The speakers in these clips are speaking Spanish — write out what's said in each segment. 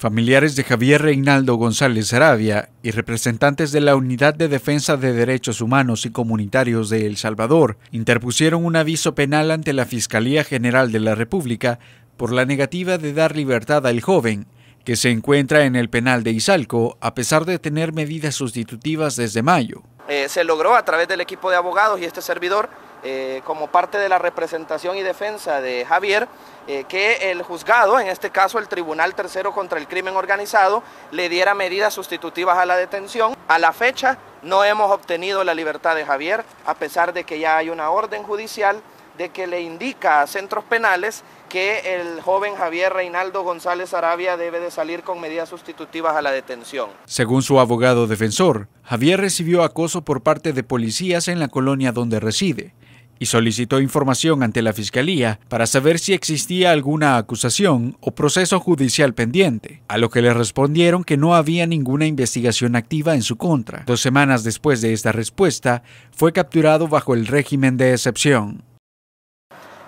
Familiares de Javier Reinaldo González Arabia y representantes de la Unidad de Defensa de Derechos Humanos y Comunitarios de El Salvador interpusieron un aviso penal ante la Fiscalía General de la República por la negativa de dar libertad al joven, que se encuentra en el penal de Izalco a pesar de tener medidas sustitutivas desde mayo. Eh, se logró a través del equipo de abogados y este servidor eh, como parte de la representación y defensa de Javier, eh, que el juzgado, en este caso el Tribunal Tercero contra el Crimen Organizado, le diera medidas sustitutivas a la detención. A la fecha no hemos obtenido la libertad de Javier, a pesar de que ya hay una orden judicial de que le indica a centros penales que el joven Javier Reinaldo González Arabia debe de salir con medidas sustitutivas a la detención. Según su abogado defensor, Javier recibió acoso por parte de policías en la colonia donde reside y solicitó información ante la Fiscalía para saber si existía alguna acusación o proceso judicial pendiente, a lo que le respondieron que no había ninguna investigación activa en su contra. Dos semanas después de esta respuesta, fue capturado bajo el régimen de excepción.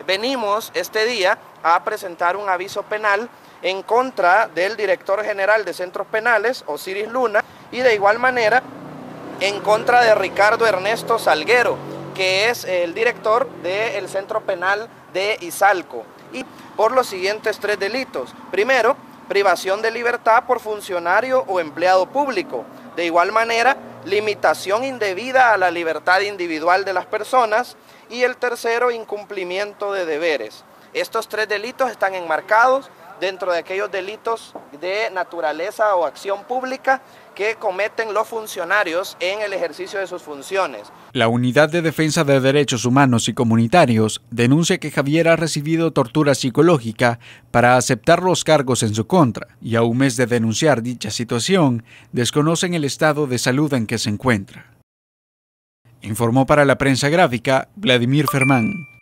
Venimos este día a presentar un aviso penal en contra del director general de centros penales, Osiris Luna, y de igual manera en contra de Ricardo Ernesto Salguero, que es el director del Centro Penal de Izalco, y por los siguientes tres delitos. Primero, privación de libertad por funcionario o empleado público. De igual manera, limitación indebida a la libertad individual de las personas. Y el tercero, incumplimiento de deberes. Estos tres delitos están enmarcados dentro de aquellos delitos de naturaleza o acción pública que cometen los funcionarios en el ejercicio de sus funciones. La Unidad de Defensa de Derechos Humanos y Comunitarios denuncia que Javier ha recibido tortura psicológica para aceptar los cargos en su contra y a un mes de denunciar dicha situación desconocen el estado de salud en que se encuentra. Informó para la prensa gráfica Vladimir Fermán.